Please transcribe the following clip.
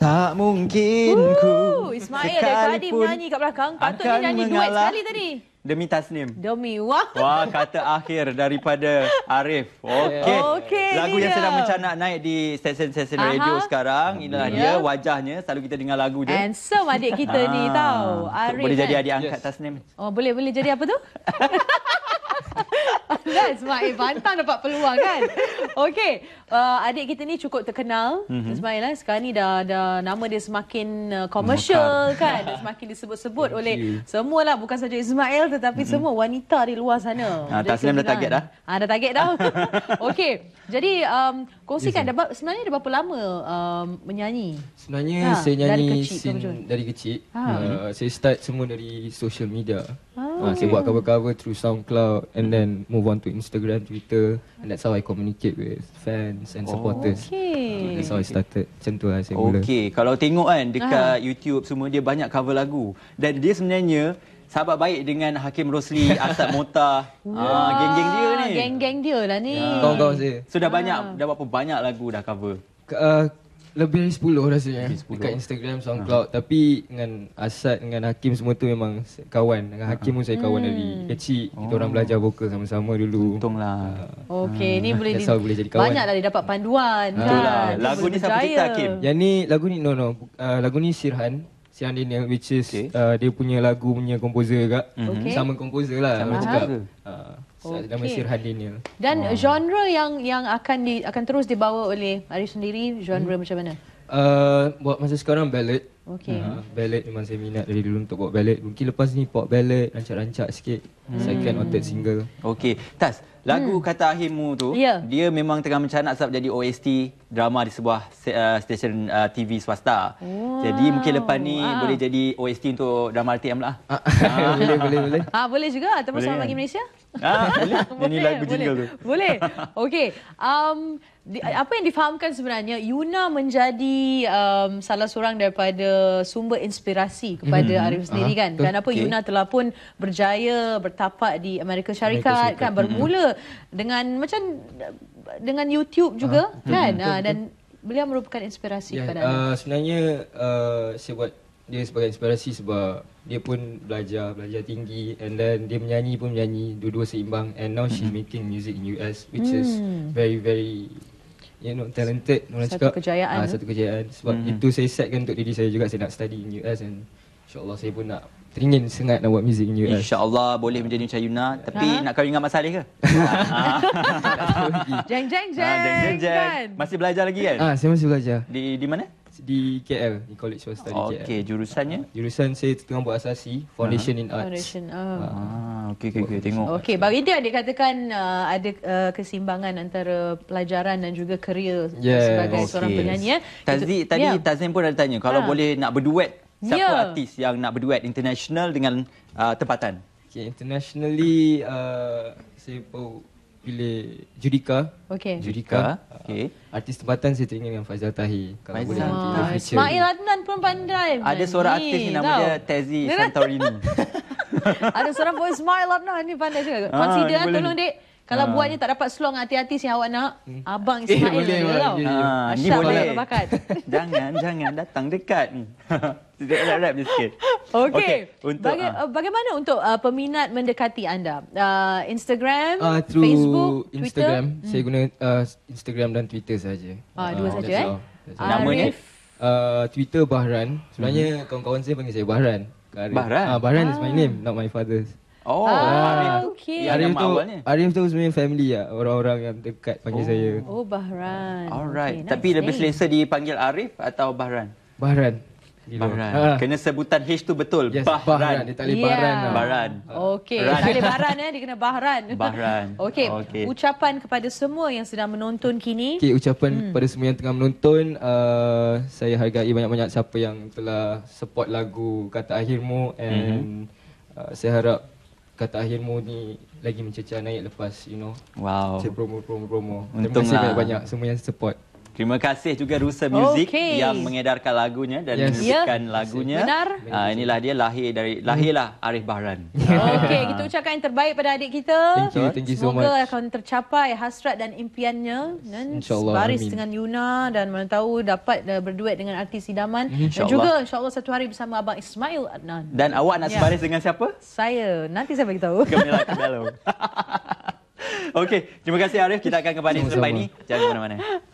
Tak mungkin Woo, ku Ismail Dekadim nyanyi kat belakang Patutnya nyanyi duet sekali tadi Demi Tasnim. Demi wah. Wah kata akhir daripada Arif. Okey. Okay, lagu yang ya. sedang mencanak naik di stesen-stesen radio sekarang. Inilah yeah. dia wajahnya. Selalu kita dengar lagu dia. And so adik kita ni ah. tahu. Arif. Boleh jadi kan? adik angkat yes. Tasnim. Oh boleh boleh jadi apa tu? That's my kan? eh, bantang dapat peluang kan. Okey, uh, adik kita ni cukup terkenal mm-hmm. Ismail eh. Sekarang ni dah dah nama dia semakin uh, commercial uh, kan. Dia semakin disebut-sebut oleh semua lah, bukan saja Ismail tetapi mm-hmm. semua wanita di luar sana. Ah, tak selam dah target dah. Ah, dah target dah. Okey. Jadi um kongsikan yes, dah, sebenarnya dah berapa lama um, menyanyi? Sebenarnya ha, saya nyanyi dari kecil. Sin, dari kecil. Ha. Uh, Saya start semua dari social media. Ha. Ah, okay. saya buat cover-cover through SoundCloud and then move on to Instagram, Twitter and that's how I communicate with fans and supporters. Okay. Uh, that's how I started. Macam tu lah saya okay. mula. Okay, kalau tengok kan dekat ha. YouTube semua dia banyak cover lagu dan dia sebenarnya sahabat baik dengan Hakim Rosli, Asad Mota, ah, geng-geng dia ni. Geng-geng dia lah ni. Kau-kau kawan saya. So dah ha. banyak, dah berapa banyak lagu dah cover? Uh, lebih 10 rasanya lebih 10. dekat Instagram ah. SoundCloud ha. tapi dengan Asad dengan Hakim semua tu memang kawan dengan ah, Hakim ah. pun saya kawan hmm. dari kecil kita oh. orang belajar vokal sama-sama dulu untunglah uh. okey ni boleh di... boleh jadi kawan banyaklah dia dapat panduan ha. kan Itulah. lagu ni siapa cerita Hakim yang ni lagu ni no no uh, lagu ni Sirhan Sirhan Daniel which is okay. uh, dia punya lagu punya komposer juga mm-hmm. okay. sama komposer lah sama juga uh, Okay. Nama Sir Hardinia. Dan wow. Ah. genre yang yang akan di, akan terus dibawa oleh Ari sendiri, genre hmm. macam mana? Uh, buat masa sekarang ballad. Okay. Uh, ah, ballad memang saya minat dari dulu untuk buat ballad. Mungkin lepas ni pop ballad, rancak-rancak sikit. Hmm. Second or third single. Okay. Tas, lagu hmm. Kata Ahimu tu, yeah. dia memang tengah mencanak sebab jadi OST drama di sebuah uh, stesen uh, TV swasta. Wow. Jadi mungkin lepas ni wow. Ah. boleh jadi OST untuk drama RTM lah. Uh, boleh, boleh, boleh. Ah, boleh juga. Atau boleh, sama kan? bagi Malaysia. Ah, boleh nyanyi lagu jingle tu. Boleh. Okey. Um, apa yang difahamkan sebenarnya, Yuna menjadi um, salah seorang daripada sumber inspirasi kepada hmm. Arif sendiri ha, kan. Dan apa okay. Yuna telah pun berjaya bertapak di Amerika Syarikat, Amerika kan. Bermula hmm. dengan macam dengan YouTube juga ha, kan. Betul, mhm. ha, ah, dan beliau merupakan inspirasi yeah, kepada uh, Sebenarnya uh, saya buat dia sebagai inspirasi sebab dia pun belajar belajar tinggi and then dia menyanyi pun menyanyi dua-dua seimbang and now she mm-hmm. making music in US which hmm. is mm. very very you know talented satu orang cakap kejayaan. Uh, satu kejayaan sebab hmm. itu saya setkan untuk diri saya juga saya nak study in US and insyaallah saya pun nak teringin sangat nak buat muzik in US insyaallah boleh menjadi macam Yuna tapi uh nak kahwin dengan Mas Saleh ke ah, jeng jeng jeng masih belajar lagi kan ah saya masih belajar di di mana di KL di College of Study oh, okay. KL. Okey, jurusannya? Uh, jurusan saya tengah buat asasi, Foundation uh-huh. in Arts. Foundation. Oh. Uh, okey okey okey tengok. okay bagi dia adik katakan uh, ada uh, kesimbangan antara pelajaran dan juga kerjaya yes. sebagai okay. seorang penyanyi. Yes. Eh. Tazi, Itu, tadi tadi ya. yeah. Tazim pun ada tanya kalau ha. boleh nak berduet siapa yeah. artis yang nak berduet international dengan uh, tempatan? Okey, internationally uh, saya bila Judika okay. Judika okay. Uh, artis tempatan saya teringat dengan Faizal Tahir kalau Faizal. boleh nanti oh, Ismail Adnan pun pandai uh, ada seorang artis ni nama dia Tezi Santorini ada seorang pun Ismail Adnan ni pandai juga ah, consider ah, tolong dek kalau ha. buatnya tak dapat slong hati-hati si awak nak. Hmm. Abang eh, Ismail eh, boleh, boleh, tau. Ha, ni boleh. jangan, jangan datang dekat ni. Tidak ada rap ni sikit. Okey. Okay. Baga- ha. Bagaimana untuk uh, peminat mendekati anda? Uh, Instagram, uh, Facebook, Instagram. Twitter? Instagram. Hmm. Saya guna uh, Instagram dan Twitter saja. Ah, uh, dua uh, saja eh. Nama ni? Uh, Twitter Bahran. Sebenarnya hmm. kawan-kawan saya panggil saya Bahran. Bahran? Uh, Bahran ah. is my name, not my father's. Oh, ah, okay. Yang Arif tu, Arif tu sebenarnya family ya lah, orang-orang yang dekat panggil oh. saya. Oh, Bahran. Alright. Okay, Tapi nice lebih day. selesa dipanggil Arif atau Bahran? Bahran. Bahran. Ah. Kena sebutan H tu betul. Yes, Bahran. Bahran. Dia tak boleh yeah. Bahran. Lah. Bahran. Okey. Tak boleh Bahran eh. Dia kena Bahran. Bahran. Okey. Okay. Ucapan kepada semua yang sedang menonton kini. Okey. Ucapan hmm. kepada semua yang tengah menonton. Uh, saya hargai banyak-banyak siapa yang telah support lagu Kata Akhirmu. And mm-hmm. uh, saya harap kata akhirmu ni lagi mencecah naik lepas you know wow saya promo promo promo terima kasih banyak, banyak semua yang support Terima kasih juga Rusa Music okay. yang mengedarkan lagunya dan yes. menyebutkan yeah. lagunya. Benar. Uh, inilah dia lahir dari hmm. lahirlah Arif Bahran. Okey, kita ucapkan yang terbaik pada adik kita. Thank you, thank you so Semoga much. akan tercapai hasrat dan impiannya. InsyaAllah. Baris Amin. dengan Yuna dan mana tahu dapat eh, berduet dengan artis idaman. Dan juga insyaAllah satu hari bersama Abang Ismail Adnan. Dan awak nak ya. sebaris yeah. dengan siapa? Saya. Nanti saya beritahu. Kemilah ke dalam. Okey, terima kasih Arif. Kita akan kembali selepas ini. Jangan ke mana-mana.